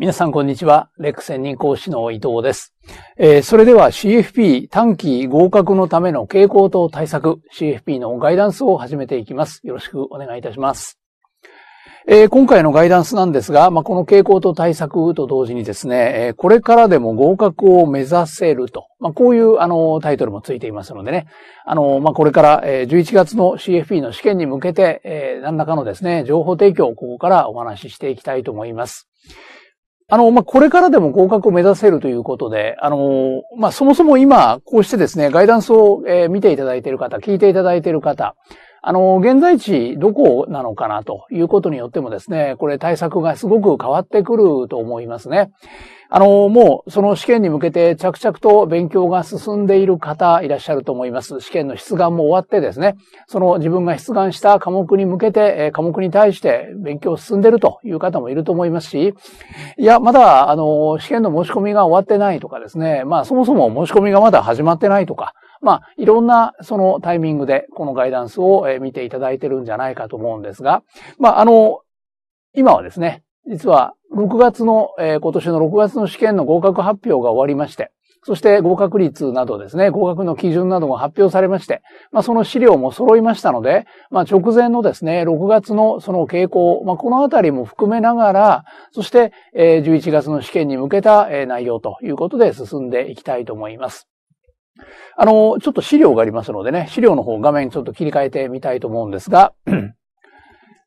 皆さん、こんにちは。レック専任講師の伊藤です。えー、それでは CFP 短期合格のための傾向と対策、CFP のガイダンスを始めていきます。よろしくお願いいたします。えー、今回のガイダンスなんですが、まあ、この傾向と対策と同時にですね、えー、これからでも合格を目指せると、まあ、こういうあのタイトルもついていますのでね、あの、まあ、これから、えー、11月の CFP の試験に向けて、えー、何らかのですね、情報提供をここからお話ししていきたいと思います。あの、まあ、これからでも合格を目指せるということで、あの、まあ、そもそも今、こうしてですね、ガイダンスを、え見ていただいている方、聞いていただいている方、あの、現在地どこなのかなということによってもですね、これ対策がすごく変わってくると思いますね。あの、もうその試験に向けて着々と勉強が進んでいる方いらっしゃると思います。試験の出願も終わってですね、その自分が出願した科目に向けて、科目に対して勉強進んでいるという方もいると思いますし、いや、まだ、あの、試験の申し込みが終わってないとかですね、まあそもそも申し込みがまだ始まってないとか、まあ、いろんなそのタイミングでこのガイダンスを見ていただいてるんじゃないかと思うんですが、まあ、あの、今はですね、実は6月の、えー、今年の6月の試験の合格発表が終わりまして、そして合格率などですね、合格の基準などが発表されまして、まあ、その資料も揃いましたので、まあ、直前のですね、6月のその傾向、まあ、このあたりも含めながら、そして、えー、11月の試験に向けた、えー、内容ということで進んでいきたいと思います。あの、ちょっと資料がありますのでね、資料の方画面ちょっと切り替えてみたいと思うんですが、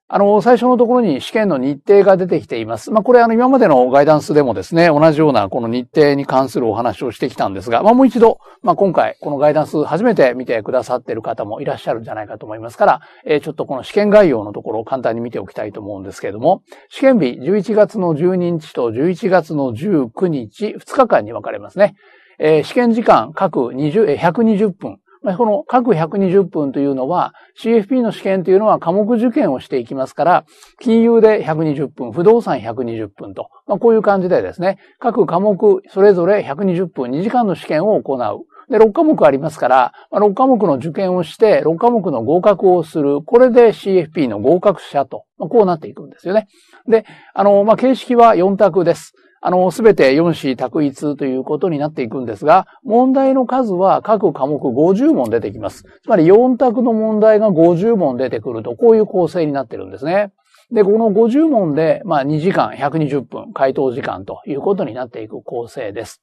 あの、最初のところに試験の日程が出てきています。まあ、これあの、今までのガイダンスでもですね、同じようなこの日程に関するお話をしてきたんですが、まあ、もう一度、まあ、今回、このガイダンス初めて見てくださっている方もいらっしゃるんじゃないかと思いますから、えー、ちょっとこの試験概要のところを簡単に見ておきたいと思うんですけれども、試験日11月の12日と11月の19日、2日間に分かれますね。えー、試験時間各20、えー、120分。この各120分というのは、CFP の試験というのは科目受験をしていきますから、金融で120分、不動産120分と、まあ、こういう感じでですね、各科目それぞれ120分2時間の試験を行う。で、6科目ありますから、6科目の受験をして、6科目の合格をする。これで CFP の合格者と、まあ、こうなっていくんですよね。で、あの、まあ、形式は4択です。あの、すべて4子択一ということになっていくんですが、問題の数は各科目50問出てきます。つまり4択の問題が50問出てくると、こういう構成になってるんですね。で、この50問で、まあ2時間120分、回答時間ということになっていく構成です。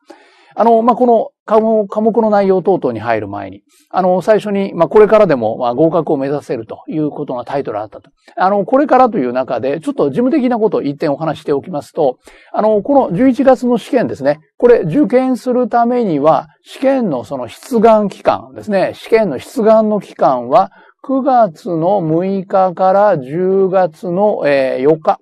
あの、まあ、この科目の内容等々に入る前に、あの、最初に、まあ、これからでも、ま、合格を目指せるということがタイトルあったと。あの、これからという中で、ちょっと事務的なことを一点お話しておきますと、あの、この11月の試験ですね。これ、受験するためには、試験のその出願期間ですね。試験の出願の期間は、9月の6日から10月の4日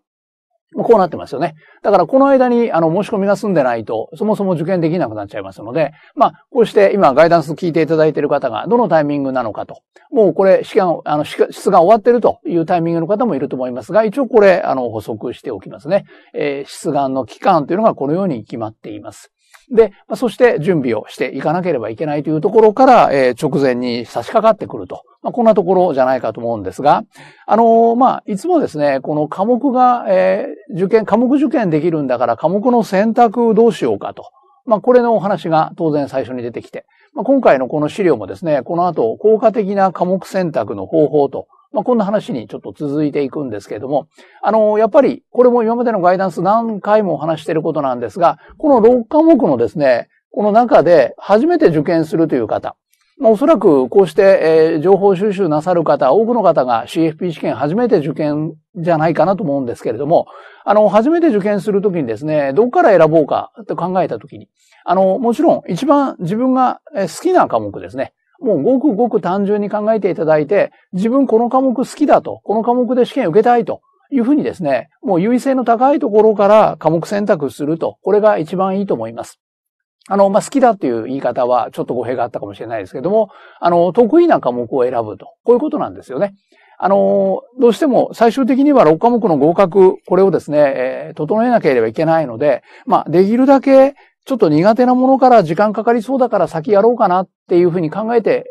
まあ、こうなってますよね。だからこの間にあの申し込みが済んでないと、そもそも受験できなくなっちゃいますので、まあ、こうして今ガイダンス聞いていただいている方がどのタイミングなのかと、もうこれ試験、あの、質が終わってるというタイミングの方もいると思いますが、一応これ、あの、補足しておきますね。えー、出願の期間というのがこのように決まっています。で、そして準備をしていかなければいけないというところから、えー、直前に差し掛かってくると。まあ、こんなところじゃないかと思うんですが、あのー、まあ、いつもですね、この科目が、えー、受験、科目受験できるんだから科目の選択どうしようかと。まあ、これのお話が当然最初に出てきて、まあ、今回のこの資料もですね、この後、効果的な科目選択の方法とまあ、こんな話にちょっと続いていくんですけれども、あの、やっぱり、これも今までのガイダンス何回も話していることなんですが、この6科目のですね、この中で初めて受験するという方、まあ、おそらくこうして、えー、情報収集なさる方、多くの方が CFP 試験初めて受験じゃないかなと思うんですけれども、あの、初めて受験するときにですね、どこから選ぼうかと考えたときに、あの、もちろん一番自分が好きな科目ですね。もうごくごく単純に考えていただいて、自分この科目好きだと、この科目で試験受けたいというふうにですね、もう優位性の高いところから科目選択すると、これが一番いいと思います。あの、まあ、好きだっていう言い方はちょっと語弊があったかもしれないですけども、あの、得意な科目を選ぶと、こういうことなんですよね。あの、どうしても最終的には6科目の合格、これをですね、えー、整えなければいけないので、まあ、できるだけちょっと苦手なものから時間かかりそうだから先やろうかなっていうふうに考えて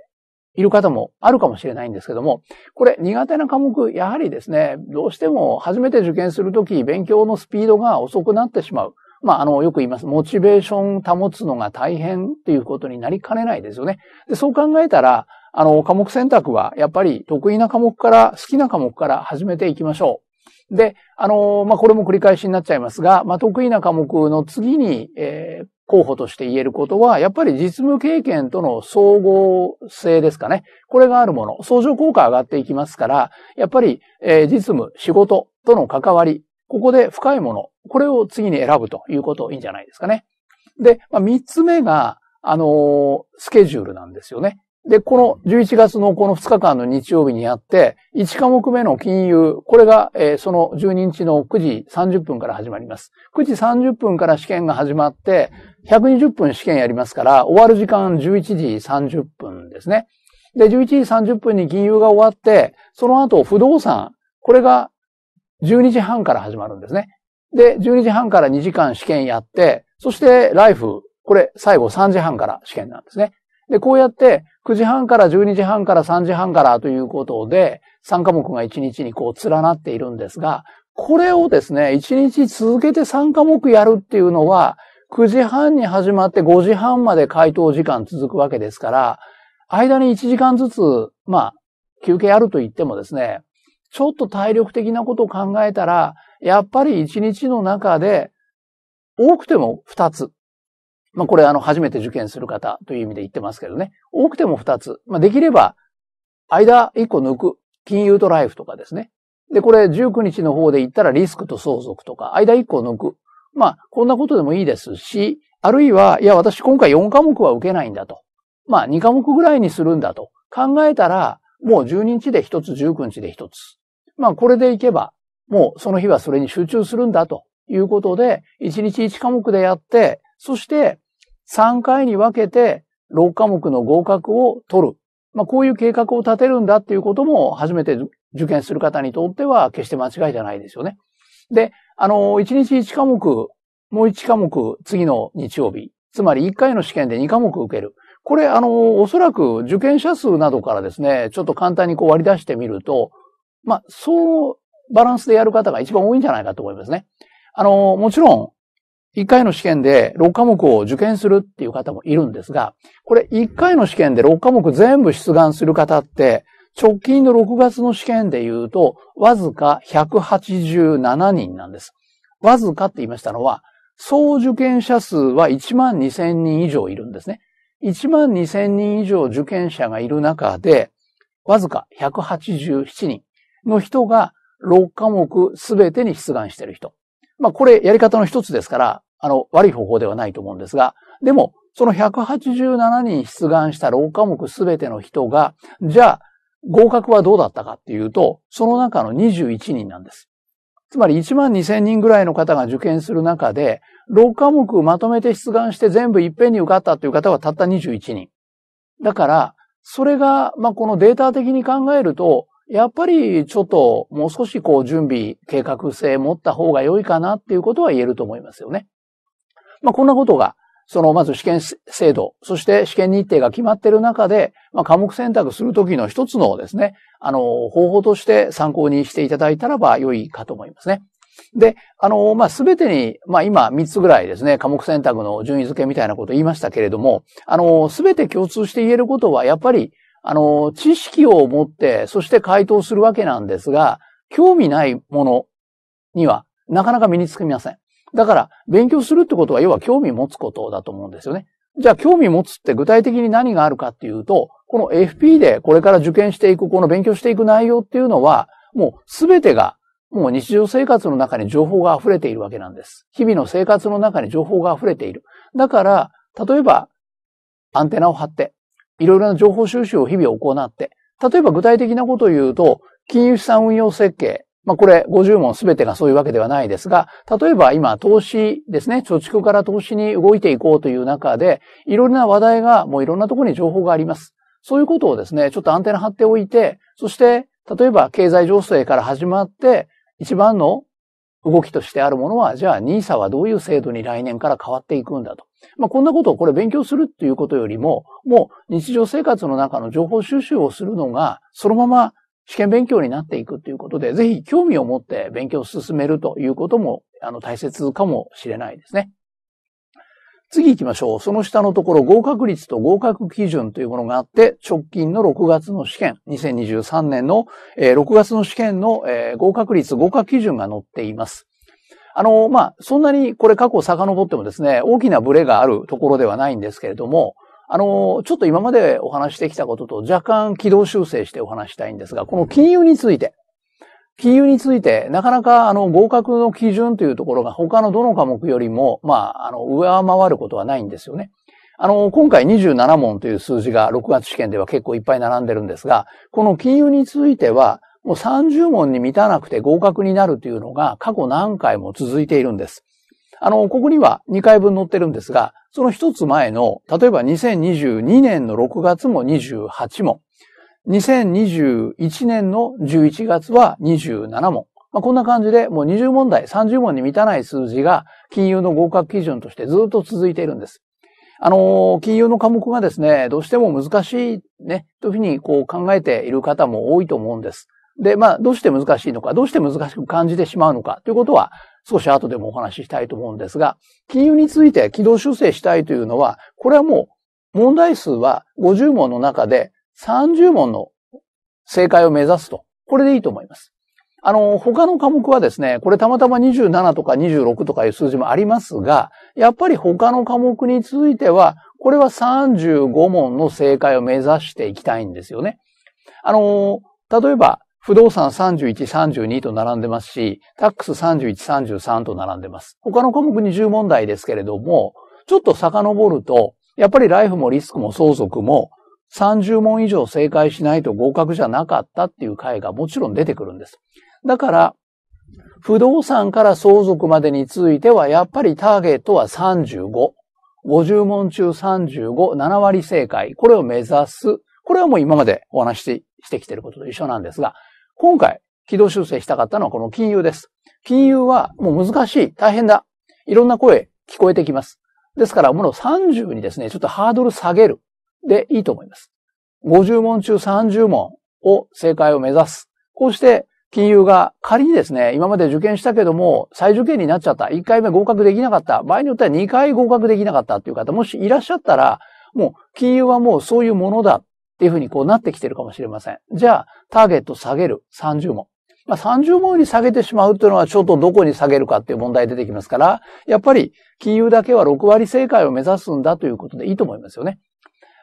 いる方もあるかもしれないんですけども、これ苦手な科目、やはりですね、どうしても初めて受験するとき、勉強のスピードが遅くなってしまう。まあ、あの、よく言います。モチベーション保つのが大変っていうことになりかねないですよね。でそう考えたら、あの、科目選択はやっぱり得意な科目から好きな科目から始めていきましょう。で、あのー、まあ、これも繰り返しになっちゃいますが、まあ、得意な科目の次に、えー、候補として言えることは、やっぱり実務経験との総合性ですかね。これがあるもの。相乗効果上がっていきますから、やっぱり、えー、実務、仕事との関わり、ここで深いもの、これを次に選ぶということいいんじゃないですかね。で、まあ、つ目が、あのスケジュールなんですよね。で、この11月のこの2日間の日曜日にやって、1科目目の金融、これが、えー、その12日の9時30分から始まります。9時30分から試験が始まって、120分試験やりますから、終わる時間11時30分ですね。で、11時30分に金融が終わって、その後不動産、これが12時半から始まるんですね。で、12時半から2時間試験やって、そしてライフ、これ、最後3時半から試験なんですね。で、こうやって9時半から12時半から3時半からということで、3科目が1日にこう連なっているんですが、これをですね、1日続けて3科目やるっていうのは、9時半に始まって5時半まで回答時間続くわけですから、間に1時間ずつ、まあ、休憩やると言ってもですね、ちょっと体力的なことを考えたら、やっぱり1日の中で、多くても2つ、まあ、これあの、初めて受験する方という意味で言ってますけどね。多くても二つ。まあ、できれば、間一個抜く。金融とライフとかですね。で、これ19日の方で言ったらリスクと相続とか、間一個抜く。まあ、こんなことでもいいですし、あるいは、いや、私今回4科目は受けないんだと。まあ、2科目ぐらいにするんだと考えたら、もう12日で1つ、19日で1つ。まあ、これでいけば、もうその日はそれに集中するんだということで、1日1科目でやって、そして、3回に分けて6科目の合格を取る。まあ、こういう計画を立てるんだっていうことも初めて受験する方にとっては決して間違いじゃないですよね。で、あの、1日1科目、もう1科目、次の日曜日。つまり1回の試験で2科目受ける。これ、あの、おそらく受験者数などからですね、ちょっと簡単にこう割り出してみると、まあ、そうバランスでやる方が一番多いんじゃないかと思いますね。あの、もちろん、一回の試験で6科目を受験するっていう方もいるんですが、これ一回の試験で6科目全部出願する方って、直近の6月の試験で言うと、わずか187人なんです。わずかって言いましたのは、総受験者数は1万2000人以上いるんですね。1万2000人以上受験者がいる中で、わずか187人の人が6科目すべてに出願している人。まあこれやり方の一つですから、あの、悪い方法ではないと思うんですが、でも、その187人出願した6科目すべての人が、じゃあ、合格はどうだったかっていうと、その中の21人なんです。つまり1万2000人ぐらいの方が受験する中で、6科目まとめて出願して全部いっぺんに受かったという方はたった21人。だから、それが、まあ、このデータ的に考えると、やっぱりちょっともう少しこう準備、計画性持った方が良いかなっていうことは言えると思いますよね。まあ、こんなことが、その、まず試験制度、そして試験日程が決まっている中で、まあ、科目選択するときの一つのですね、あの、方法として参考にしていただいたらば良いかと思いますね。で、あの、ますべてに、まあ、今3つぐらいですね、科目選択の順位付けみたいなことを言いましたけれども、あの、すべて共通して言えることは、やっぱり、あの、知識を持って、そして回答するわけなんですが、興味ないものにはなかなか身につきません。だから、勉強するってことは、要は興味持つことだと思うんですよね。じゃあ、興味持つって具体的に何があるかっていうと、この FP でこれから受験していく、この勉強していく内容っていうのは、もうすべてが、もう日常生活の中に情報が溢れているわけなんです。日々の生活の中に情報が溢れている。だから、例えば、アンテナを張って、いろいろな情報収集を日々行って、例えば具体的なことを言うと、金融資産運用設計まあ、これ50問全てがそういうわけではないですが、例えば今投資ですね、貯蓄から投資に動いていこうという中で、いろんな話題がもういろんなところに情報があります。そういうことをですね、ちょっとアンテナ張っておいて、そして、例えば経済情勢から始まって、一番の動きとしてあるものは、じゃあ NISA はどういう制度に来年から変わっていくんだと。まあ、こんなことをこれ勉強するっていうことよりも、もう日常生活の中の情報収集をするのが、そのまま試験勉強になっていくということで、ぜひ興味を持って勉強を進めるということも、あの、大切かもしれないですね。次行きましょう。その下のところ、合格率と合格基準というものがあって、直近の6月の試験、2023年の、え6月の試験の、え合格率、合格基準が載っています。あの、まあ、そんなにこれ過去遡ってもですね、大きなブレがあるところではないんですけれども、あの、ちょっと今までお話してきたことと若干軌道修正してお話したいんですが、この金融について、金融について、なかなか、あの、合格の基準というところが他のどの科目よりも、まあ、あの、上回ることはないんですよね。あの、今回27問という数字が6月試験では結構いっぱい並んでるんですが、この金融については、もう30問に満たなくて合格になるというのが過去何回も続いているんです。あの、ここには2回分載ってるんですが、その一つ前の、例えば2022年の6月も28問、2021年の11月は27問、まあ、こんな感じでもう20問題、30問に満たない数字が金融の合格基準としてずっと続いているんです。あの、金融の科目がですね、どうしても難しいね、というふうにこう考えている方も多いと思うんです。で、まあ、どうして難しいのか、どうして難しく感じてしまうのか、ということは、少し後でもお話ししたいと思うんですが、金融について軌道修正したいというのは、これはもう問題数は50問の中で30問の正解を目指すと。これでいいと思います。あの、他の科目はですね、これたまたま27とか26とかいう数字もありますが、やっぱり他の科目については、これは35問の正解を目指していきたいんですよね。あの、例えば、不動産31、32と並んでますし、タックス31、33と並んでます。他の項目に0問題ですけれども、ちょっと遡ると、やっぱりライフもリスクも相続も30問以上正解しないと合格じゃなかったっていう回がもちろん出てくるんです。だから、不動産から相続までについては、やっぱりターゲットは35。50問中35、7割正解。これを目指す。これはもう今までお話ししてきてることと一緒なんですが、今回、軌道修正したかったのはこの金融です。金融はもう難しい、大変だ。いろんな声聞こえてきます。ですから、もの30にですね、ちょっとハードル下げる。で、いいと思います。50問中30問を正解を目指す。こうして、金融が仮にですね、今まで受験したけども、再受験になっちゃった。1回目合格できなかった。場合によっては2回合格できなかったっていう方、もしいらっしゃったら、もう金融はもうそういうものだっていうふうにこうなってきてるかもしれません。じゃあ、ターゲット下げる30問。まあ、30問より下げてしまうっていうのはちょっとどこに下げるかっていう問題出てきますから、やっぱり金融だけは6割正解を目指すんだということでいいと思いますよね。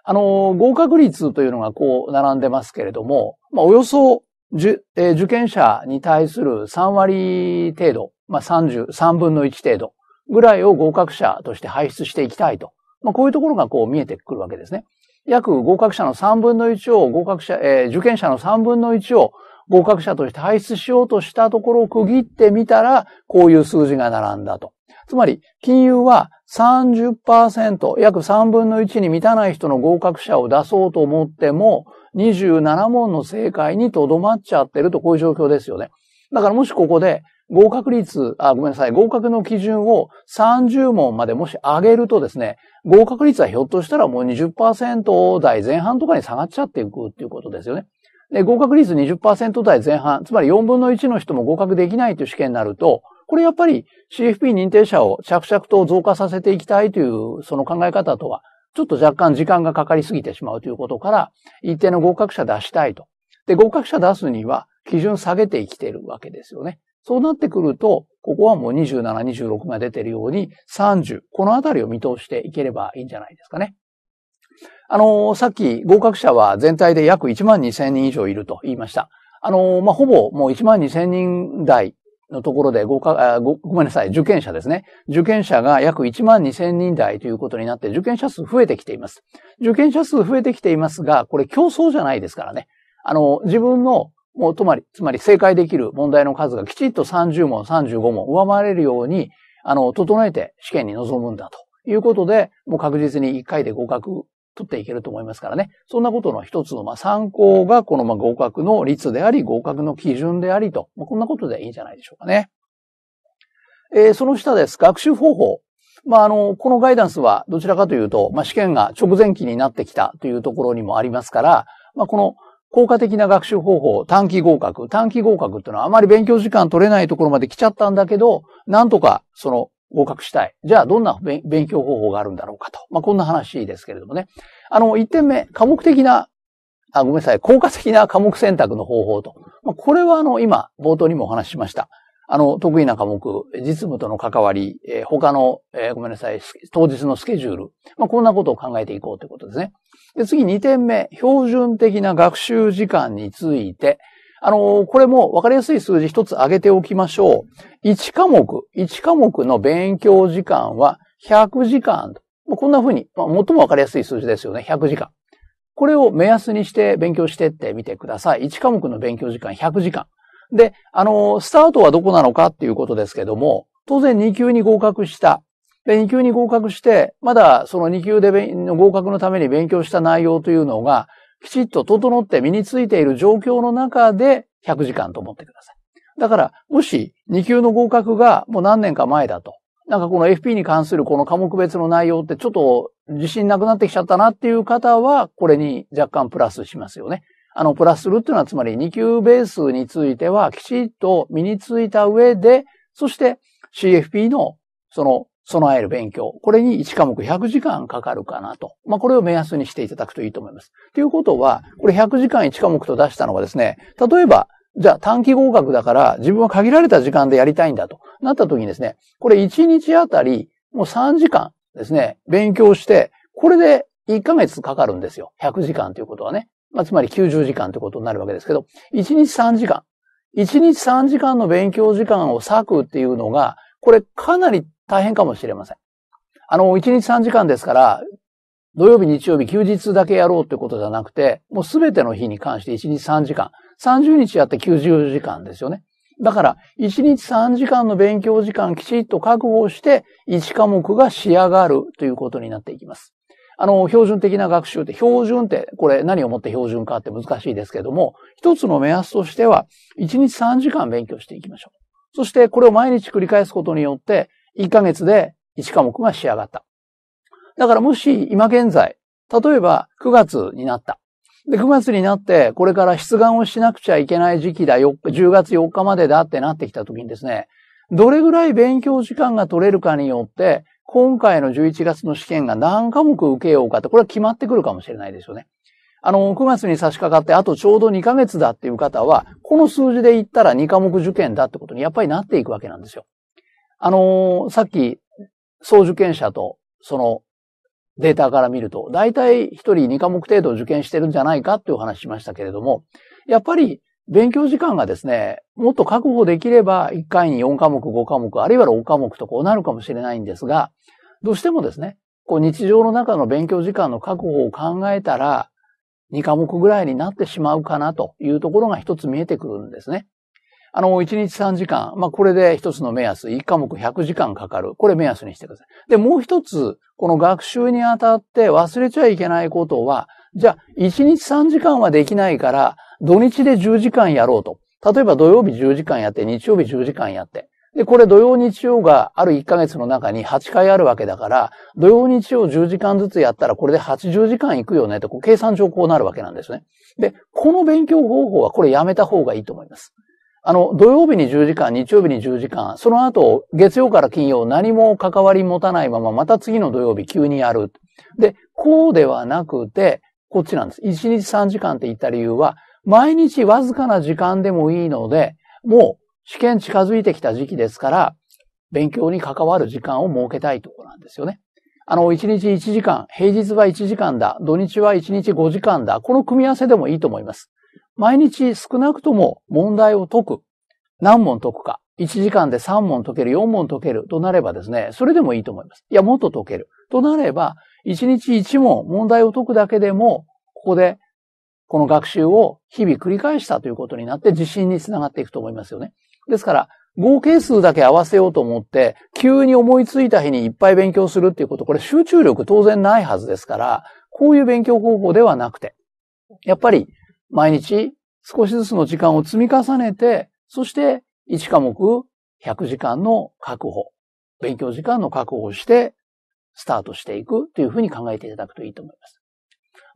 あの、合格率というのがこう並んでますけれども、まあ、およそ、えー、受験者に対する3割程度、まあ、30、3分の1程度ぐらいを合格者として排出していきたいと。まあ、こういうところがこう見えてくるわけですね。約合格者の3分の1を合格者、えー、受験者の3分の1を合格者として排出しようとしたところを区切ってみたら、こういう数字が並んだと。つまり、金融は30%、約3分の1に満たない人の合格者を出そうと思っても、27問の正解にとどまっちゃってると、こういう状況ですよね。だからもしここで、合格率、あ、ごめんなさい、合格の基準を30問までもし上げるとですね、合格率はひょっとしたらもう20%台前半とかに下がっちゃっていくっていうことですよね。で、合格率20%台前半、つまり4分の1の人も合格できないという試験になると、これやっぱり CFP 認定者を着々と増加させていきたいというその考え方とは、ちょっと若干時間がかかりすぎてしまうということから、一定の合格者出したいと。で、合格者出すには基準下げてきてるわけですよね。そうなってくると、ここはもう27、26が出てるように、30、このあたりを見通していければいいんじゃないですかね。あのー、さっき合格者は全体で約1万2000人以上いると言いました。あのー、まあ、ほぼもう1万2000人台のところで合格あご、ごめんなさい、受験者ですね。受験者が約1万2000人台ということになって、受験者数増えてきています。受験者数増えてきていますが、これ競争じゃないですからね。あの、自分のもう、つまり、つまり正解できる問題の数がきちっと30問、35問上回れるように、あの、整えて試験に臨むんだということで、もう確実に1回で合格取っていけると思いますからね。そんなことの一つの、まあ、参考が、この、まあ、合格の率であり、合格の基準でありと、まあ、こんなことでいいんじゃないでしょうかね。えー、その下です。学習方法。まあ、あの、このガイダンスはどちらかというと、まあ、試験が直前期になってきたというところにもありますから、まあ、この効果的な学習方法、短期合格。短期合格っていうのはあまり勉強時間取れないところまで来ちゃったんだけど、なんとかその合格したい。じゃあどんな勉強方法があるんだろうかと。まあ、こんな話ですけれどもね。あの、1点目、科目的な、あ、ごめんなさい、効果的な科目選択の方法と。まあ、これはあの、今、冒頭にもお話ししました。あの、得意な科目、実務との関わり、えー、他の、えー、ごめんなさい、当日のスケジュール。まあ、こんなことを考えていこうということですね。で、次2点目、標準的な学習時間について。あのー、これも分かりやすい数字一つ挙げておきましょう。1科目、1科目の勉強時間は100時間。こんな風に、まあ、最も分かりやすい数字ですよね。100時間。これを目安にして勉強してってみてください。1科目の勉強時間100時間。で、あのー、スタートはどこなのかっていうことですけども、当然2級に合格したで、2級に合格して、まだその2級で合格のために勉強した内容というのが、きちっと整って身についている状況の中で100時間と思ってください。だから、もし2級の合格がもう何年か前だと、なんかこの FP に関するこの科目別の内容ってちょっと自信なくなってきちゃったなっていう方は、これに若干プラスしますよね。あの、プラスするっていうのはつまり2級ベースについてはきちっと身についた上で、そして CFP のその備える勉強。これに1科目100時間かかるかなと。まあ、これを目安にしていただくといいと思います。ということは、これ100時間1科目と出したのがですね、例えば、じゃあ短期合格だから自分は限られた時間でやりたいんだとなった時にですね、これ1日あたりもう3時間ですね、勉強して、これで1ヶ月かかるんですよ。100時間ということはね。まあ、つまり90時間ということになるわけですけど、1日3時間。1日3時間の勉強時間を割くっていうのが、これかなり大変かもしれません。あの、1日3時間ですから、土曜日、日曜日、休日だけやろうってことじゃなくて、もうすべての日に関して1日3時間。30日やって90時間ですよね。だから、1日3時間の勉強時間きちっと確保して、1科目が仕上がるということになっていきます。あの、標準的な学習って、標準って、これ何をもって標準かって難しいですけども、一つの目安としては、1日3時間勉強していきましょう。そして、これを毎日繰り返すことによって、1ヶ月で1科目が仕上がった。だからもし今現在、例えば9月になった。で、9月になって、これから出願をしなくちゃいけない時期だよ、10月4日までだってなってきた時にですね、どれぐらい勉強時間が取れるかによって、今回の11月の試験が何科目受けようかって、これは決まってくるかもしれないですよね。あの、9月に差し掛かって、あとちょうど2ヶ月だっていう方は、この数字で言ったら2科目受験だってことにやっぱりなっていくわけなんですよ。あのー、さっき、総受験者と、その、データから見ると、大体一人二科目程度受験してるんじゃないかっていう話しましたけれども、やっぱり勉強時間がですね、もっと確保できれば一回に四科目、五科目、あるいは六科目とこうなるかもしれないんですが、どうしてもですね、こう日常の中の勉強時間の確保を考えたら、二科目ぐらいになってしまうかなというところが一つ見えてくるんですね。あの、1日3時間。まあ、これで一つの目安。1科目100時間かかる。これ目安にしてください。で、もう一つ、この学習にあたって忘れちゃいけないことは、じゃあ、1日3時間はできないから、土日で10時間やろうと。例えば土曜日10時間やって、日曜日10時間やって。で、これ土曜日曜がある1ヶ月の中に8回あるわけだから、土曜日曜10時間ずつやったらこれで80時間いくよねと、こう計算上こうなるわけなんですね。で、この勉強方法はこれやめた方がいいと思います。あの、土曜日に10時間、日曜日に10時間、その後、月曜から金曜何も関わり持たないまま、また次の土曜日急にやる。で、こうではなくて、こっちなんです。1日3時間って言った理由は、毎日わずかな時間でもいいので、もう試験近づいてきた時期ですから、勉強に関わる時間を設けたいところなんですよね。あの、1日1時間、平日は1時間だ、土日は1日5時間だ、この組み合わせでもいいと思います。毎日少なくとも問題を解く。何問解くか。1時間で3問解ける、4問解けるとなればですね、それでもいいと思います。いや、もっと解ける。となれば、1日1問問題を解くだけでも、ここでこの学習を日々繰り返したということになって自信につながっていくと思いますよね。ですから、合計数だけ合わせようと思って、急に思いついた日にいっぱい勉強するっていうこと、これ集中力当然ないはずですから、こういう勉強方法ではなくて、やっぱり毎日少しずつの時間を積み重ねて、そして1科目100時間の確保、勉強時間の確保をして、スタートしていくというふうに考えていただくといいと思います。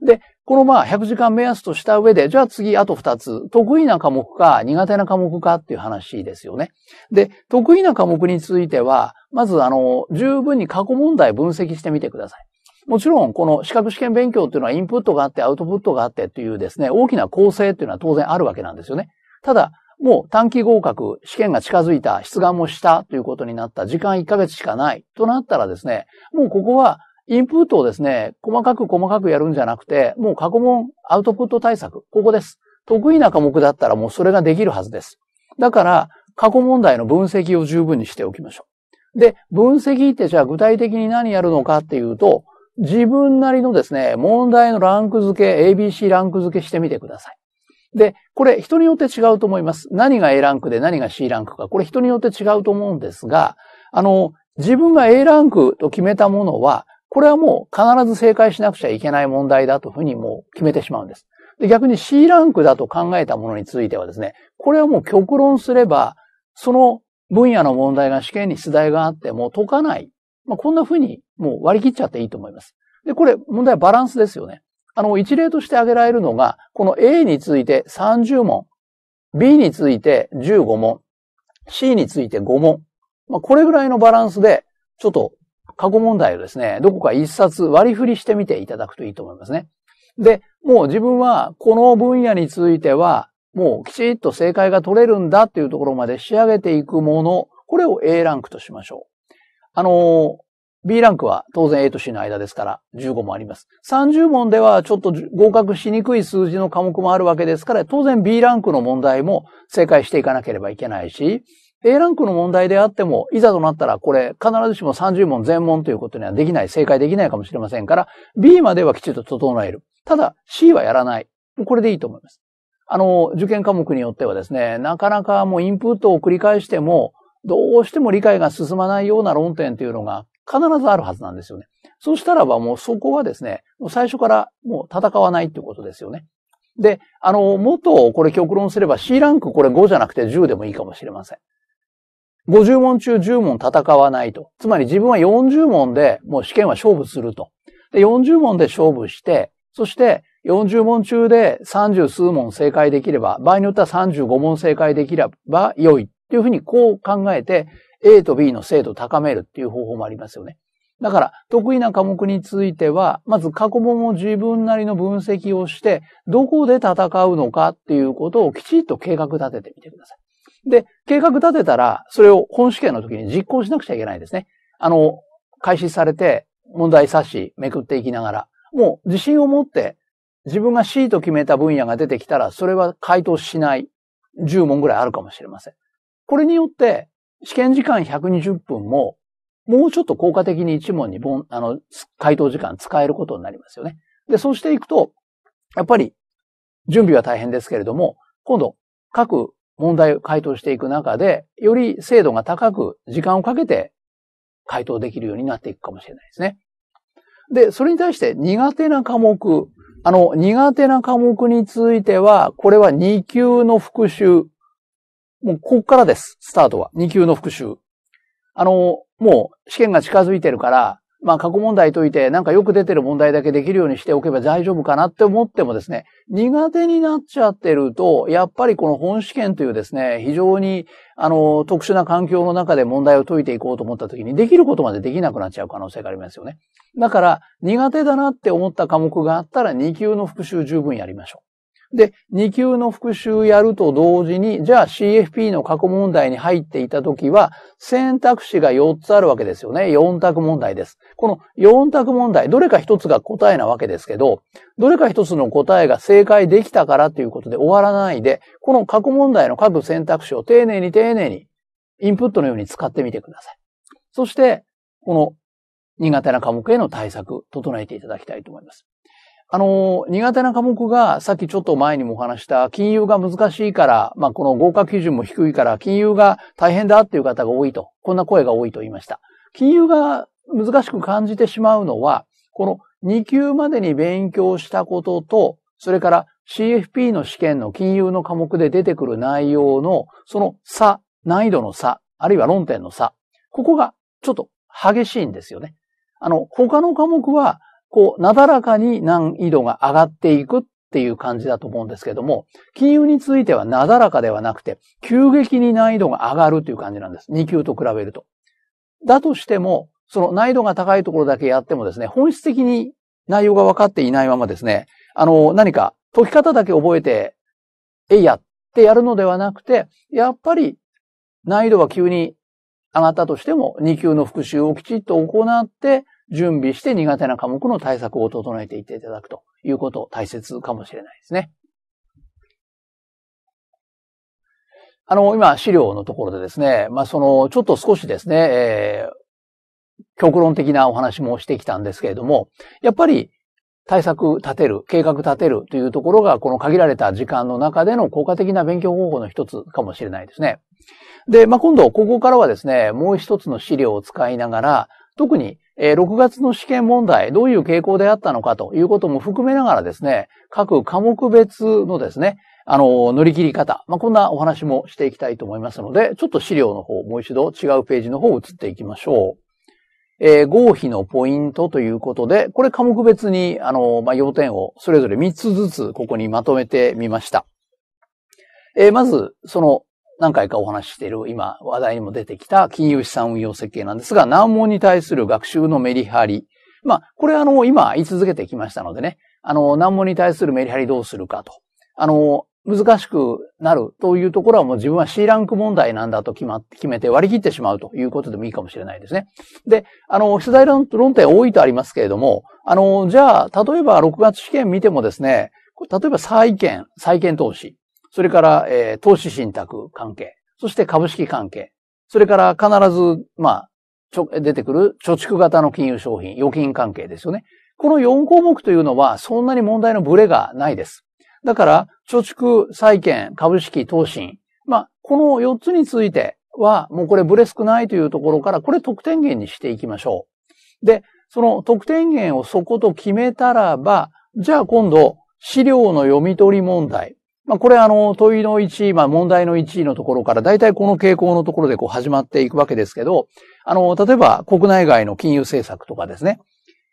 で、このまあ100時間目安とした上で、じゃあ次あと2つ、得意な科目か苦手な科目かっていう話ですよね。で、得意な科目については、まずあの、十分に過去問題分析してみてください。もちろん、この資格試験勉強っていうのはインプットがあってアウトプットがあってっていうですね、大きな構成っていうのは当然あるわけなんですよね。ただ、もう短期合格、試験が近づいた、出願もしたということになった、時間1ヶ月しかないとなったらですね、もうここはインプットをですね、細かく細かくやるんじゃなくて、もう過去問、アウトプット対策、ここです。得意な科目だったらもうそれができるはずです。だから、過去問題の分析を十分にしておきましょう。で、分析ってじゃあ具体的に何やるのかっていうと、自分なりのですね、問題のランク付け、ABC ランク付けしてみてください。で、これ人によって違うと思います。何が A ランクで何が C ランクか、これ人によって違うと思うんですが、あの、自分が A ランクと決めたものは、これはもう必ず正解しなくちゃいけない問題だというふうにもう決めてしまうんです。で逆に C ランクだと考えたものについてはですね、これはもう極論すれば、その分野の問題が試験に出題があっても解かないまあ、こんな風にもう割り切っちゃっていいと思います。で、これ問題はバランスですよね。あの、一例として挙げられるのが、この A について30問、B について15問、C について5問。まあ、これぐらいのバランスで、ちょっと過去問題をですね、どこか一冊割り振りしてみていただくといいと思いますね。で、もう自分はこの分野については、もうきちっと正解が取れるんだっていうところまで仕上げていくもの、これを A ランクとしましょう。あの B ランクは当然 A と C の間ですから15もあります。30問ではちょっと合格しにくい数字の科目もあるわけですから、当然 B ランクの問題も正解していかなければいけないし、A ランクの問題であっても、いざとなったらこれ必ずしも30問全問ということにはできない、正解できないかもしれませんから、B まではきちんと整える。ただ C はやらない。これでいいと思います。あの、受験科目によってはですね、なかなかもうインプットを繰り返しても、どうしても理解が進まないような論点というのが必ずあるはずなんですよね。そうしたらばもうそこはですね、最初からもう戦わないってことですよね。で、あの、元をこれ極論すれば C ランクこれ5じゃなくて10でもいいかもしれません。50問中10問戦わないと。つまり自分は40問でもう試験は勝負すると。で、40問で勝負して、そして40問中で30数問正解できれば、場合によっては35問正解できれば良いというふうにこう考えて、A と B の精度を高めるっていう方法もありますよね。だから、得意な科目については、まず過去問を自分なりの分析をして、どこで戦うのかっていうことをきちっと計画立ててみてください。で、計画立てたら、それを本試験の時に実行しなくちゃいけないですね。あの、開始されて、問題冊子めくっていきながら、もう自信を持って、自分が C と決めた分野が出てきたら、それは回答しない10問ぐらいあるかもしれません。これによって、試験時間120分も、もうちょっと効果的に1問にぼあの、回答時間使えることになりますよね。で、そうしていくと、やっぱり、準備は大変ですけれども、今度、各問題を回答していく中で、より精度が高く、時間をかけて回答できるようになっていくかもしれないですね。で、それに対して苦手な科目、あの、苦手な科目については、これは2級の復習もうここからです、スタートは。2級の復習。あの、もう試験が近づいてるから、まあ過去問題解いて、なんかよく出てる問題だけできるようにしておけば大丈夫かなって思ってもですね、苦手になっちゃってると、やっぱりこの本試験というですね、非常に、あの、特殊な環境の中で問題を解いていこうと思った時に、できることまでできなくなっちゃう可能性がありますよね。だから、苦手だなって思った科目があったら、2級の復習十分やりましょう。で、2級の復習やると同時に、じゃあ CFP の過去問題に入っていたときは、選択肢が4つあるわけですよね。4択問題です。この4択問題、どれか1つが答えなわけですけど、どれか1つの答えが正解できたからということで終わらないで、この過去問題の各選択肢を丁寧に丁寧に、インプットのように使ってみてください。そして、この苦手な科目への対策、整えていただきたいと思います。あの、苦手な科目が、さっきちょっと前にもお話した、金融が難しいから、まあ、この合格基準も低いから、金融が大変だっていう方が多いと、こんな声が多いと言いました。金融が難しく感じてしまうのは、この2級までに勉強したことと、それから CFP の試験の金融の科目で出てくる内容の、その差、難易度の差、あるいは論点の差、ここがちょっと激しいんですよね。あの、他の科目はこう、なだらかに難易度が上がっていくっていう感じだと思うんですけども、金融についてはなだらかではなくて、急激に難易度が上がるという感じなんです。2級と比べると。だとしても、その難易度が高いところだけやってもですね、本質的に内容が分かっていないままですね、あの、何か解き方だけ覚えて、えいやってやるのではなくて、やっぱり難易度は急に上がったとしても、2級の復習をきちっと行って、準備して苦手な科目の対策を整えていっていただくということ大切かもしれないですね。あの、今、資料のところでですね、まあ、その、ちょっと少しですね、えー、極論的なお話もしてきたんですけれども、やっぱり対策立てる、計画立てるというところが、この限られた時間の中での効果的な勉強方法の一つかもしれないですね。で、まあ、今度、ここからはですね、もう一つの資料を使いながら、特にえ6月の試験問題、どういう傾向であったのかということも含めながらですね、各科目別のですね、あの、乗り切り方、まあ、こんなお話もしていきたいと思いますので、ちょっと資料の方、もう一度違うページの方を移っていきましょう。えー、合否のポイントということで、これ科目別に、あの、まあ、要点をそれぞれ3つずつここにまとめてみました。えー、まず、その何回かお話ししている、今話題にも出てきた金融資産運用設計なんですが、難問に対する学習のメリハリ。まあ、これあの、今言い続けてきましたのでね、あの、難問に対するメリハリどうするかと。あの、難しくなるというところはもう自分は C ランク問題なんだと決まって、決めて割り切ってしまうということでもいいかもしれないですね。で、あの、出題論点多いとありますけれども、あの、じゃあ、例えば6月試験見てもですね、例えば債券、債券投資。それから、えー、投資信託関係、そして株式関係、それから必ず、まあ、ちょ、出てくる貯蓄型の金融商品、預金関係ですよね。この4項目というのはそんなに問題のブレがないです。だから、貯蓄、債券、株式、投資、まあ、この4つについては、もうこれブレ少ないというところから、これ得点源にしていきましょう。で、その得点源をそこと決めたらば、じゃあ今度、資料の読み取り問題、まあ、これあの、問いの1位、まあ、問題の1位のところから、大体この傾向のところでこう始まっていくわけですけど、あの、例えば国内外の金融政策とかですね、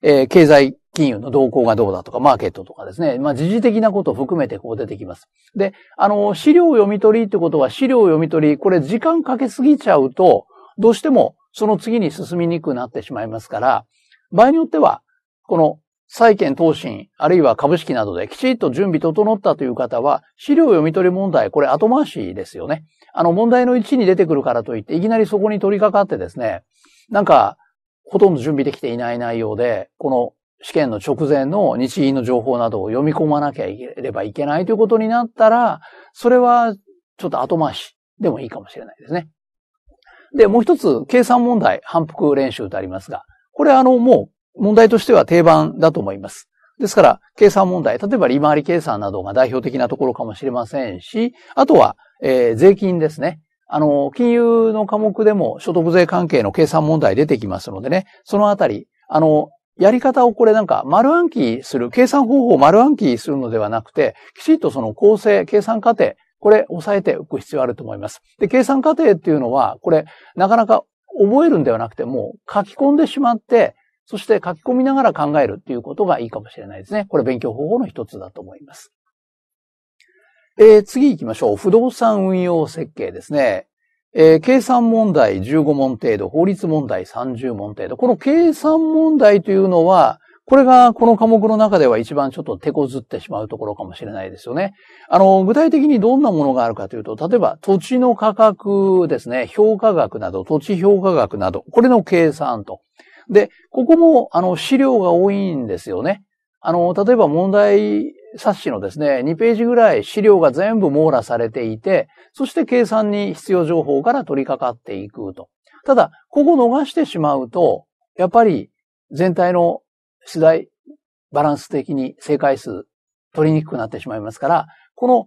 えー、経済金融の動向がどうだとか、マーケットとかですね、まあ、時事的なことを含めてこう出てきます。で、あの、資料読み取りってことは、資料読み取り、これ時間かけすぎちゃうと、どうしてもその次に進みにくくなってしまいますから、場合によっては、この債券投信、あるいは株式などできちっと準備整ったという方は、資料読み取り問題、これ後回しですよね。あの問題の1に出てくるからといって、いきなりそこに取り掛かってですね、なんか、ほとんど準備できていない内容で、この試験の直前の日銀の情報などを読み込まなければいけないということになったら、それはちょっと後回しでもいいかもしれないですね。で、もう一つ、計算問題、反復練習とありますが、これあの、もう問題としては定番だと思います。ですから、計算問題、例えば利回り計算などが代表的なところかもしれませんし、あとは、えー、税金ですね。あの、金融の科目でも所得税関係の計算問題出てきますのでね、そのあたり、あの、やり方をこれなんか丸暗記する、計算方法を丸暗記するのではなくて、きちっとその構成、計算過程、これ押さえておく必要あると思います。で、計算過程っていうのは、これ、なかなか覚えるんではなくて、もう書き込んでしまって、そして書き込みながら考えるっていうことがいいかもしれないですね。これ勉強方法の一つだと思います。えー、次行きましょう。不動産運用設計ですね。えー、計算問題15問程度、法律問題30問程度。この計算問題というのは、これがこの科目の中では一番ちょっと手こずってしまうところかもしれないですよね。あの、具体的にどんなものがあるかというと、例えば土地の価格ですね、評価額など、土地評価額など、これの計算と。で、ここも、あの、資料が多いんですよね。あの、例えば問題冊子のですね、2ページぐらい資料が全部網羅されていて、そして計算に必要情報から取り掛かっていくと。ただ、ここ逃してしまうと、やっぱり全体の取材、バランス的に正解数取りにくくなってしまいますから、この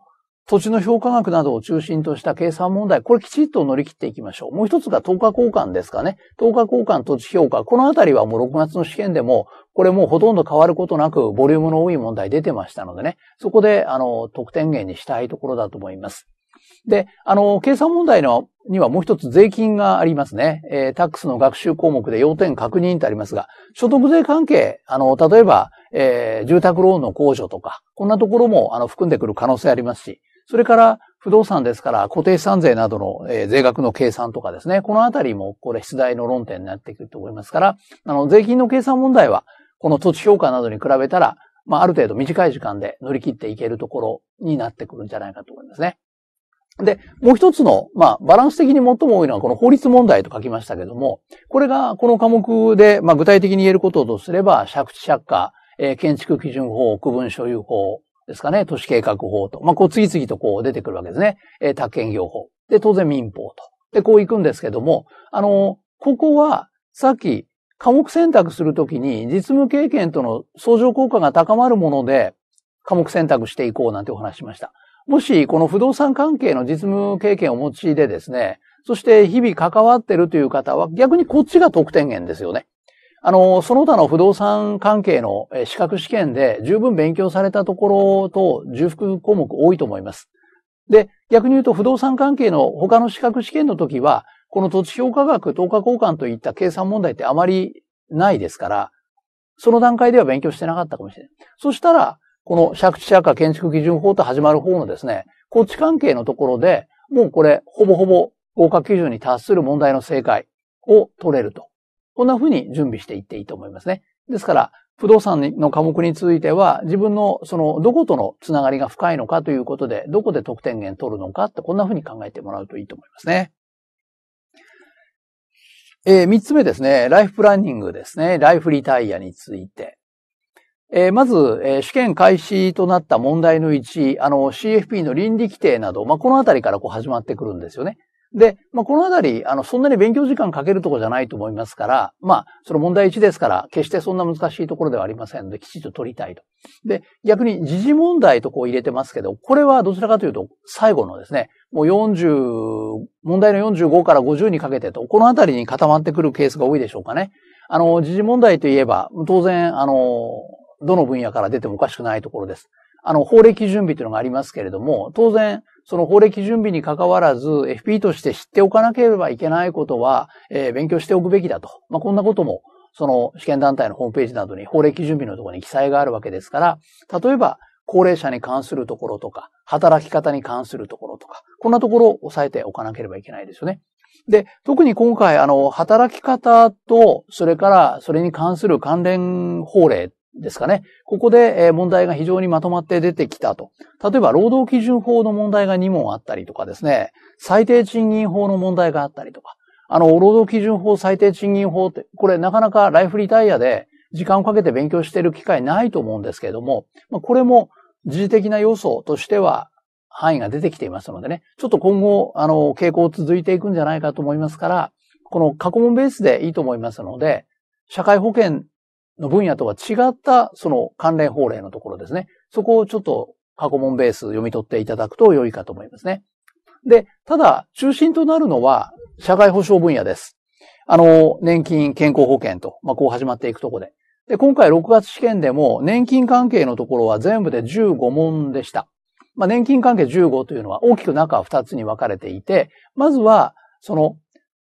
土地の評価額などを中心とした計算問題、これきちっと乗り切っていきましょう。もう一つが10日交換ですかね。10日交換土地評価。このあたりはもう6月の試験でも、これもうほとんど変わることなく、ボリュームの多い問題出てましたのでね。そこで、あの、得点源にしたいところだと思います。で、あの、計算問題のにはもう一つ税金がありますね。えー、タックスの学習項目で要点確認ってありますが、所得税関係、あの、例えば、えー、住宅ローンの控除とか、こんなところも、あの、含んでくる可能性ありますし、それから不動産ですから固定資産税などの、税額の計算とかですね、このあたりもこれ出題の論点になってくると思いますから、あの、税金の計算問題は、この土地評価などに比べたら、まあ、ある程度短い時間で乗り切っていけるところになってくるんじゃないかと思いますね。で、もう一つの、まあ、バランス的に最も多いのはこの法律問題と書きましたけども、これがこの科目で、まあ、具体的に言えることとすれば、借地借家、建築基準法、区分所有法、ですかね、都市計画法と。まあ、こう次々とこう出てくるわけですね。えー、宅建業法。で、当然民法と。で、こう行くんですけども、あのー、ここは、さっき、科目選択するときに、実務経験との相乗効果が高まるもので、科目選択していこうなんてお話しました。もし、この不動産関係の実務経験をお持ちでですね、そして日々関わってるという方は、逆にこっちが得点源ですよね。あの、その他の不動産関係の資格試験で十分勉強されたところと重複項目多いと思います。で、逆に言うと不動産関係の他の資格試験の時は、この土地評価額、等価交換といった計算問題ってあまりないですから、その段階では勉強してなかったかもしれない。そしたら、この借地借家建築基準法と始まる方のですね、っち関係のところで、もうこれ、ほぼほぼ合格基準に達する問題の正解を取れるとこんな風に準備していっていいと思いますね。ですから、不動産の科目については、自分の、その、どことのつながりが深いのかということで、どこで得点源取るのかって、こんな風に考えてもらうといいと思いますね。えー、三つ目ですね。ライフプランニングですね。ライフリタイアについて。えー、まず、えー、試験開始となった問題の1、あの、CFP の倫理規定など、まあ、このあたりからこう始まってくるんですよね。で、まあ、このあたり、あの、そんなに勉強時間かけるとこじゃないと思いますから、まあ、その問題1ですから、決してそんな難しいところではありませんので、きちっと取りたいと。で、逆に時事問題とこう入れてますけど、これはどちらかというと、最後のですね、もう40、問題の45から50にかけてと、このあたりに固まってくるケースが多いでしょうかね。あの、時事問題といえば、当然、あの、どの分野から出てもおかしくないところです。あの、法令基準日というのがありますけれども、当然、その法令基準日に関わらず、FP として知っておかなければいけないことは、えー、勉強しておくべきだと。まあ、こんなことも、その試験団体のホームページなどに法令基準日のところに記載があるわけですから、例えば、高齢者に関するところとか、働き方に関するところとか、こんなところを押さえておかなければいけないですよね。で、特に今回、あの、働き方と、それから、それに関する関連法令ですかね。ここで問題が非常にまとまって出てきたと。例えば、労働基準法の問題が2問あったりとかですね、最低賃金法の問題があったりとか、あの、労働基準法、最低賃金法って、これなかなかライフリタイアで時間をかけて勉強している機会ないと思うんですけれども、まこれも時事的な要素としては範囲が出てきていますのでね、ちょっと今後、あの、傾向続いていくんじゃないかと思いますから、この過去問ベースでいいと思いますので、社会保険の分野とは違ったその関連法令のところですね。そこをちょっと過去問ベース読み取っていただくと良いかと思いますね。で、ただ中心となるのは社会保障分野です。あの、年金、健康保険と、まあ、こう始まっていくとこで。で、今回6月試験でも年金関係のところは全部で15問でした。まあ、年金関係15というのは大きく中は2つに分かれていて、まずは、その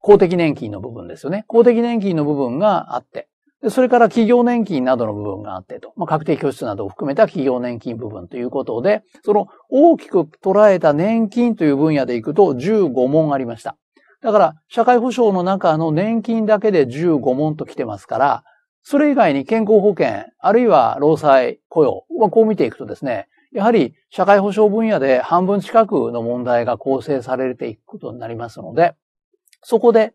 公的年金の部分ですよね。公的年金の部分があって、それから企業年金などの部分があってと、まあ、確定拠出などを含めた企業年金部分ということで、その大きく捉えた年金という分野でいくと15問ありました。だから、社会保障の中の年金だけで15問と来てますから、それ以外に健康保険、あるいは労災、雇用はこう見ていくとですね、やはり社会保障分野で半分近くの問題が構成されていくことになりますので、そこで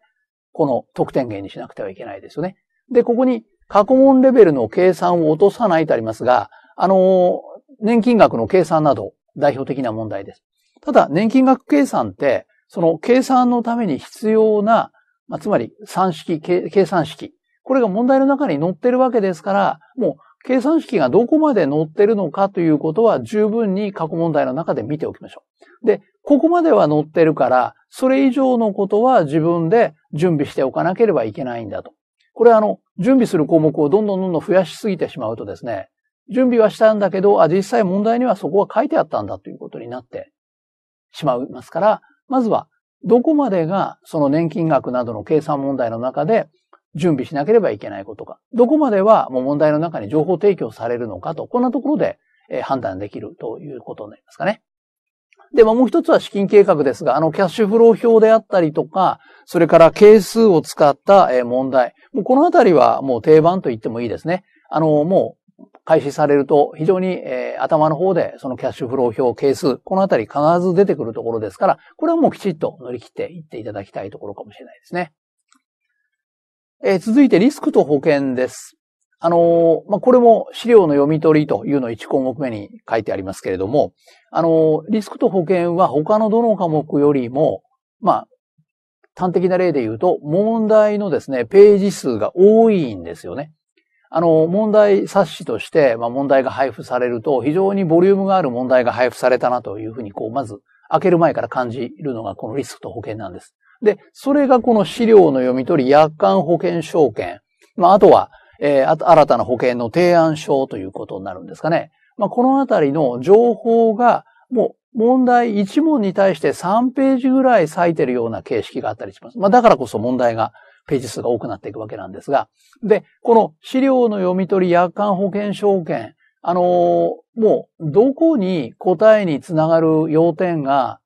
この得点源にしなくてはいけないですよね。で、ここに過去問レベルの計算を落とさないとありますが、あの、年金額の計算など代表的な問題です。ただ、年金額計算って、その計算のために必要な、まあ、つまり算式、計算式。これが問題の中に載ってるわけですから、もう計算式がどこまで載ってるのかということは十分に過去問題の中で見ておきましょう。で、ここまでは載ってるから、それ以上のことは自分で準備しておかなければいけないんだと。これあの、準備する項目をどんどんどんどん増やしすぎてしまうとですね、準備はしたんだけど、あ、実際問題にはそこは書いてあったんだということになってしまいますから、まずは、どこまでがその年金額などの計算問題の中で準備しなければいけないことか、どこまではもう問題の中に情報提供されるのかと、こんなところで判断できるということになりますかね。で、まあ、もう一つは資金計画ですが、あのキャッシュフロー表であったりとか、それから係数を使った問題。もうこのあたりはもう定番と言ってもいいですね。あの、もう開始されると非常に、えー、頭の方でそのキャッシュフロー表、係数、このあたり必ず出てくるところですから、これはもうきちっと乗り切っていっていただきたいところかもしれないですね。えー、続いてリスクと保険です。あのまあ、これも資料の読み取りというのを1項目目に書いてありますけれども、あのリスクと保険は他のどの科目よりも、まあ、端的な例で言うと、問題のですね、ページ数が多いんですよね。あの、問題冊子として、まあ、問題が配布されると、非常にボリュームがある問題が配布されたなというふうに、こう、まず、開ける前から感じるのが、このリスクと保険なんです。で、それがこの資料の読み取り、約款保険証券、まあ、あとは、えー、新たな保険の提案書ということになるんですかね。まあ、このあたりの情報が、もう問題1問に対して3ページぐらい割いてるような形式があったりします。まあ、だからこそ問題がページ数が多くなっていくわけなんですが。で、この資料の読み取り、約款保険証券、あのー、もうどこに答えにつながる要点が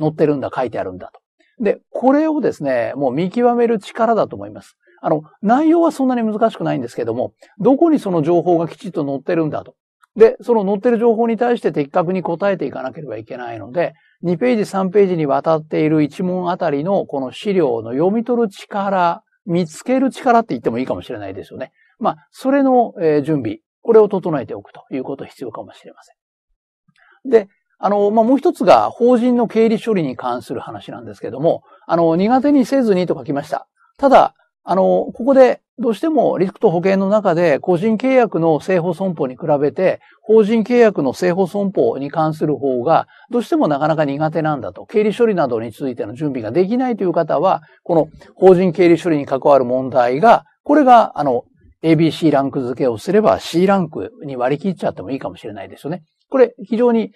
載ってるんだ、書いてあるんだと。で、これをですね、もう見極める力だと思います。あの、内容はそんなに難しくないんですけども、どこにその情報がきちっと載ってるんだと。で、その載ってる情報に対して的確に答えていかなければいけないので、2ページ、3ページにわたっている1問あたりのこの資料の読み取る力、見つける力って言ってもいいかもしれないですよね。まあ、それの準備、これを整えておくということ必要かもしれません。で、あの、まあ、もう一つが法人の経理処理に関する話なんですけども、あの、苦手にせずにと書きました。ただ、あの、ここでどうしてもリスクと保険の中で個人契約の正保損保に比べて法人契約の正保損保に関する方がどうしてもなかなか苦手なんだと。経理処理などについての準備ができないという方は、この法人経理処理に関わる問題が、これがあの ABC ランク付けをすれば C ランクに割り切っちゃってもいいかもしれないですよね。これ非常に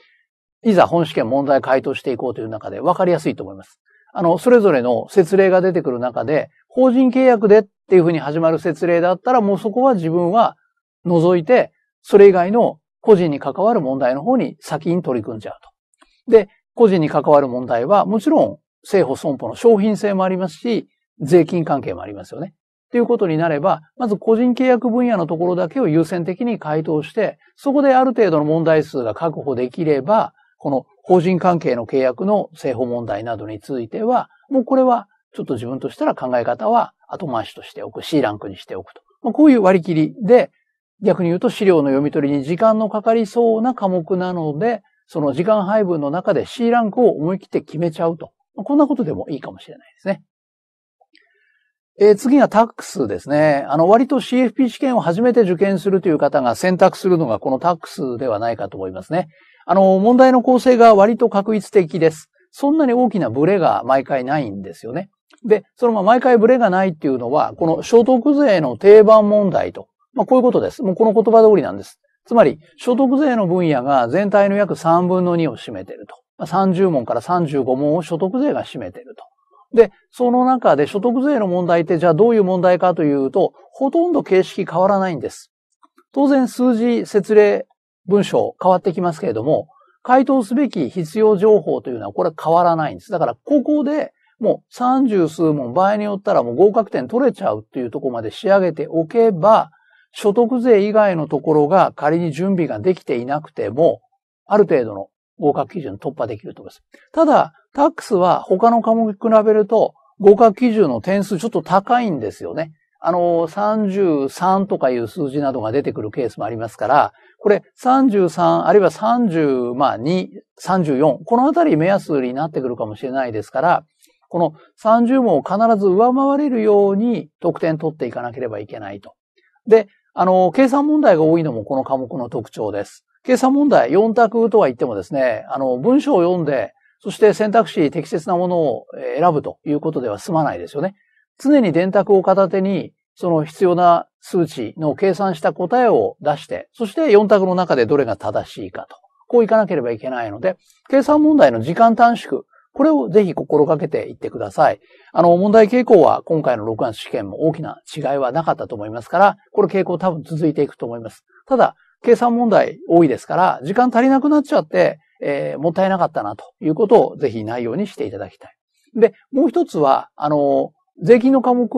いざ本試験問題回答していこうという中で分かりやすいと思います。あの、それぞれの説例が出てくる中で、法人契約でっていうふうに始まる説例だったら、もうそこは自分は除いて、それ以外の個人に関わる問題の方に先に取り組んじゃうと。で、個人に関わる問題は、もちろん、政府損保の商品性もありますし、税金関係もありますよね。ということになれば、まず個人契約分野のところだけを優先的に回答して、そこである程度の問題数が確保できれば、この法人関係の契約の政法問題などについては、もうこれはちょっと自分としたら考え方は後回しとしておく、C ランクにしておくと。まあ、こういう割り切りで、逆に言うと資料の読み取りに時間のかかりそうな科目なので、その時間配分の中で C ランクを思い切って決めちゃうと。まあ、こんなことでもいいかもしれないですね。えー、次がタックスですね。あの、割と CFP 試験を初めて受験するという方が選択するのがこのタックスではないかと思いますね。あの、問題の構成が割と確率的です。そんなに大きなブレが毎回ないんですよね。で、そのま毎回ブレがないっていうのは、この所得税の定番問題と、まあ、こういうことです。もうこの言葉通りなんです。つまり、所得税の分野が全体の約3分の2を占めていると。30問から35問を所得税が占めていると。で、その中で所得税の問題ってじゃあどういう問題かというと、ほとんど形式変わらないんです。当然数字、説明、文章変わってきますけれども、回答すべき必要情報というのはこれは変わらないんです。だからここでもう三十数問、場合によったらもう合格点取れちゃうっていうとこまで仕上げておけば、所得税以外のところが仮に準備ができていなくても、ある程度の合格基準突破できると思います。ただ、タックスは他の科目に比べると合格基準の点数ちょっと高いんですよね。あの、33とかいう数字などが出てくるケースもありますから、これ33あるいは32、34、このあたり目安になってくるかもしれないですから、この30問を必ず上回れるように得点取っていかなければいけないと。で、あの、計算問題が多いのもこの科目の特徴です。計算問題4択とは言ってもですね、あの、文章を読んで、そして選択肢適切なものを選ぶということでは済まないですよね。常に電卓を片手に、その必要な数値の計算した答えを出して、そして4択の中でどれが正しいかと。こういかなければいけないので、計算問題の時間短縮、これをぜひ心がけていってください。あの、問題傾向は今回の6月試験も大きな違いはなかったと思いますから、この傾向多分続いていくと思います。ただ、計算問題多いですから、時間足りなくなっちゃって、えー、もったいなかったなということをぜひないようにしていただきたい。で、もう一つは、あの、税金の科目、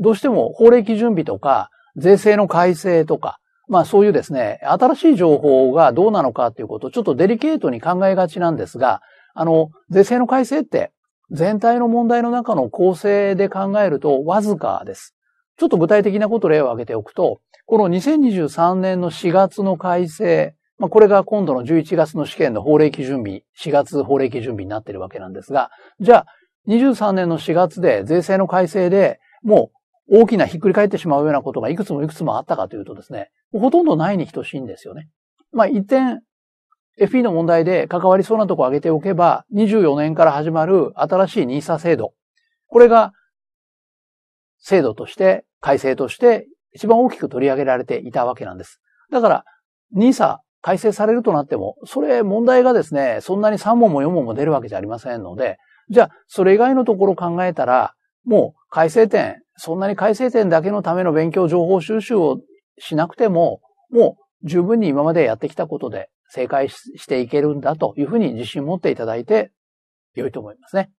どうしても法令基準日とか、税制の改正とか、まあそういうですね、新しい情報がどうなのかということをちょっとデリケートに考えがちなんですが、あの、税制の改正って、全体の問題の中の構成で考えるとわずかです。ちょっと具体的なこと例を挙げておくと、この2023年の4月の改正、まあ、これが今度の11月の試験の法令基準日、4月法令基準日になっているわけなんですが、じゃあ、23年の4月で税制の改正でもう大きなひっくり返ってしまうようなことがいくつもいくつもあったかというとですね、ほとんどないに等しいんですよね。まあ、一点 FE の問題で関わりそうなとこを挙げておけば、24年から始まる新しい NISA 制度。これが、制度として、改正として、一番大きく取り上げられていたわけなんです。だから、NISA 改正されるとなっても、それ問題がですね、そんなに3問も4問も出るわけじゃありませんので、じゃあ、それ以外のところを考えたら、もう改正点、そんなに改正点だけのための勉強情報収集をしなくても、もう十分に今までやってきたことで正解していけるんだというふうに自信を持っていただいて良いと思いますね。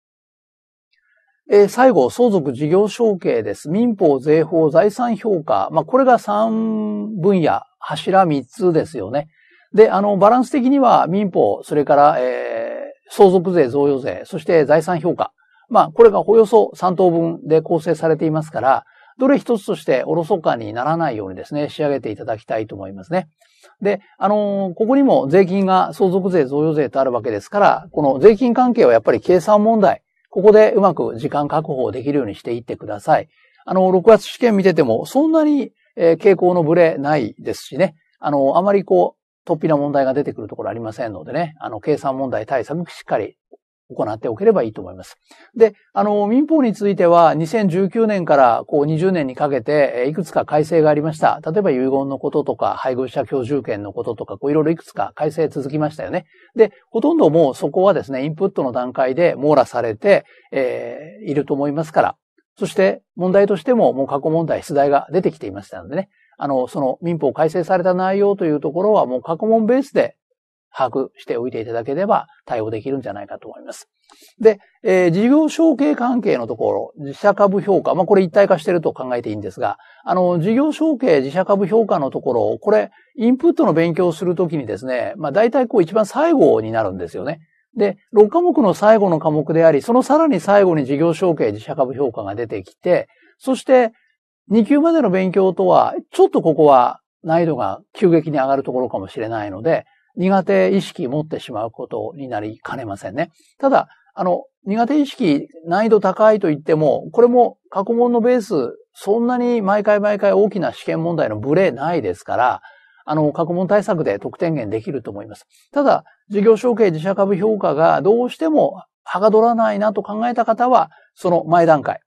えー、最後、相続事業承継です。民法、税法、財産評価。まあ、これが3分野、柱3つですよね。で、あの、バランス的には民法、それから、えー、相続税、贈与税、そして財産評価。まあ、これがおよそ3等分で構成されていますから、どれ一つとしておろそかにならないようにですね、仕上げていただきたいと思いますね。で、あのー、ここにも税金が相続税、贈与税とあるわけですから、この税金関係はやっぱり計算問題、ここでうまく時間確保できるようにしていってください。あの、6月試験見てても、そんなに、え傾向のブレないですしね。あの、あまりこう、突飛な問題が出てくるところありませんのでね、あの、計算問題対策しっかり行っておければいいと思います。で、あの、民法については2019年からこう20年にかけていくつか改正がありました。例えば遺言のこととか配偶者居住権のこととか、こういろいろいくつか改正続きましたよね。で、ほとんどもうそこはですね、インプットの段階で網羅されて、えー、いると思いますから。そして問題としてももう過去問題、出題が出てきていましたのでね。あの、その民法改正された内容というところはもう過去問ベースで把握しておいていただければ対応できるんじゃないかと思います。で、えー、事業承継関係のところ、自社株評価、まあ、これ一体化してると考えていいんですが、あの、事業承継、自社株評価のところ、これ、インプットの勉強をするときにですね、まあ、大体こう一番最後になるんですよね。で、6科目の最後の科目であり、そのさらに最後に事業承継、自社株評価が出てきて、そして2級までの勉強とは、ちょっとここは難易度が急激に上がるところかもしれないので、苦手意識持ってしまうことになりかねませんね。ただ、あの、苦手意識難易度高いと言っても、これも過去問のベース、そんなに毎回毎回大きな試験問題のブレないですから、あの、過去問対策で得点源できると思います。ただ、事業承継自社株評価がどうしてもはがどらないなと考えた方は、その前段階、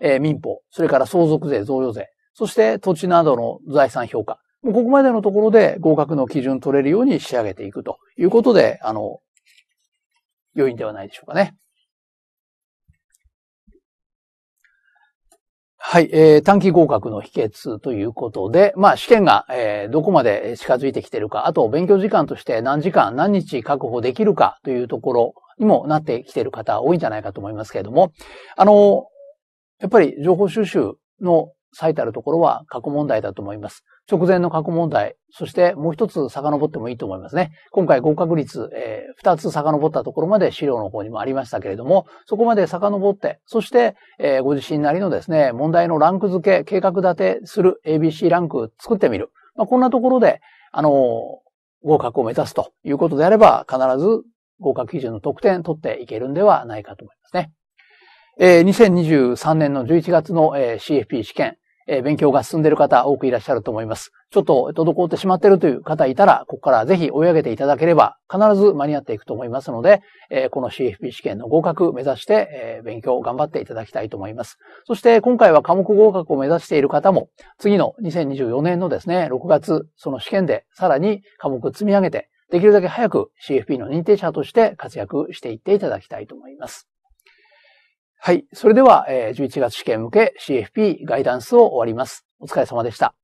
えー、民法、それから相続税、贈与税、そして土地などの財産評価、もうここまでのところで合格の基準取れるように仕上げていくということで、あの、良いんではないでしょうかね。はい、えー、短期合格の秘訣ということで、まあ試験が、えー、どこまで近づいてきてるか、あと勉強時間として何時間、何日確保できるかというところにもなってきてる方多いんじゃないかと思いますけれども、あの、やっぱり情報収集の最たるところは過去問題だと思います。直前の過去問題、そしてもう一つ遡ってもいいと思いますね。今回合格率、えー、つ遡ったところまで資料の方にもありましたけれども、そこまで遡って、そして、えー、ご自身なりのですね、問題のランク付け、計画立てする ABC ランク作ってみる。まあ、こんなところで、あのー、合格を目指すということであれば、必ず合格基準の得点取っていけるんではないかと思いますね。えー、2023年の11月の、えー、CFP 試験、え勉強が進んでいる方多くいらっしゃると思います。ちょっと滞ってしまっているという方いたら、ここからぜひ追い上げていただければ、必ず間に合っていくと思いますので、えこの CFP 試験の合格目指して、え勉強を頑張っていただきたいと思います。そして今回は科目合格を目指している方も、次の2024年のですね、6月、その試験でさらに科目積み上げて、できるだけ早く CFP の認定者として活躍していっていただきたいと思います。はい。それでは、え11月試験向け CFP ガイダンスを終わります。お疲れ様でした。